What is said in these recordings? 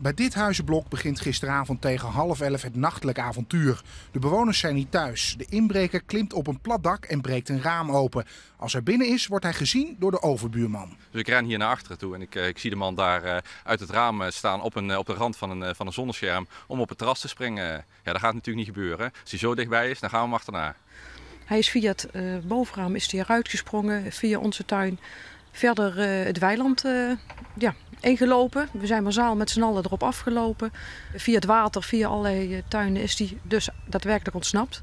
Bij dit huizenblok begint gisteravond tegen half elf het nachtelijk avontuur. De bewoners zijn niet thuis. De inbreker klimt op een plat dak en breekt een raam open. Als hij binnen is, wordt hij gezien door de overbuurman. Dus ik ren hier naar achteren toe en ik, eh, ik zie de man daar eh, uit het raam eh, staan op, een, op de rand van een, van een zonnescherm om op het terras te springen. Ja, dat gaat natuurlijk niet gebeuren. Als hij zo dichtbij is, dan gaan we hem achterna. Hij is via het bovenraam is eruit gesprongen, via onze tuin, verder het weiland ja, ingelopen. We zijn massaal met z'n allen erop afgelopen. Via het water, via allerlei eh, tuinen is die dus daadwerkelijk ontsnapt.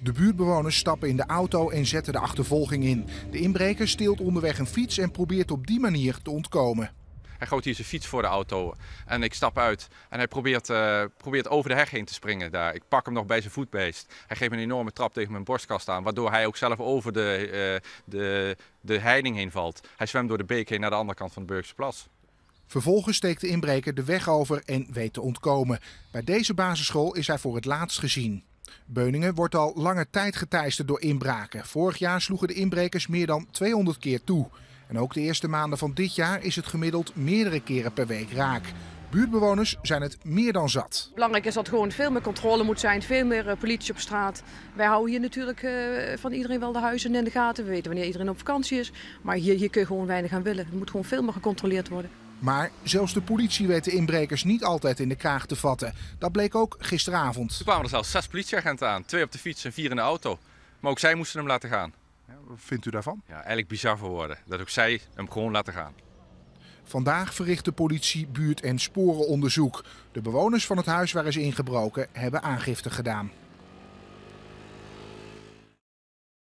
De buurtbewoners stappen in de auto en zetten de achtervolging in. De inbreker steelt onderweg een fiets en probeert op die manier te ontkomen. Hij gooit hier zijn fiets voor de auto en ik stap uit. En hij probeert, eh, probeert over de heg heen te springen daar. Ik pak hem nog bij zijn voetbeest. Hij geeft een enorme trap tegen mijn borstkast aan, waardoor hij ook zelf over de, uh, de, de heiding heen valt. Hij zwemt door de beek heen naar de andere kant van de Burgse Plas. Vervolgens steekt de inbreker de weg over en weet te ontkomen. Bij deze basisschool is hij voor het laatst gezien. Beuningen wordt al lange tijd geteisterd door inbraken. Vorig jaar sloegen de inbrekers meer dan 200 keer toe. En ook de eerste maanden van dit jaar is het gemiddeld meerdere keren per week raak. Buurtbewoners zijn het meer dan zat. Belangrijk is dat gewoon veel meer controle moet zijn, veel meer eh, politie op straat. Wij houden hier natuurlijk eh, van iedereen wel de huizen in de gaten. We weten wanneer iedereen op vakantie is. Maar hier, hier kun je gewoon weinig aan willen. Er moet gewoon veel meer gecontroleerd worden. Maar zelfs de politie weet de inbrekers niet altijd in de kraag te vatten. Dat bleek ook gisteravond. Er kwamen er zelfs zes politieagenten aan. Twee op de fiets en vier in de auto. Maar ook zij moesten hem laten gaan. Ja, wat vindt u daarvan? Ja, eigenlijk bizar voor woorden. Dat ook zij hem gewoon laten gaan. Vandaag verricht de politie buurt- en sporenonderzoek. De bewoners van het huis waar is ingebroken hebben aangifte gedaan.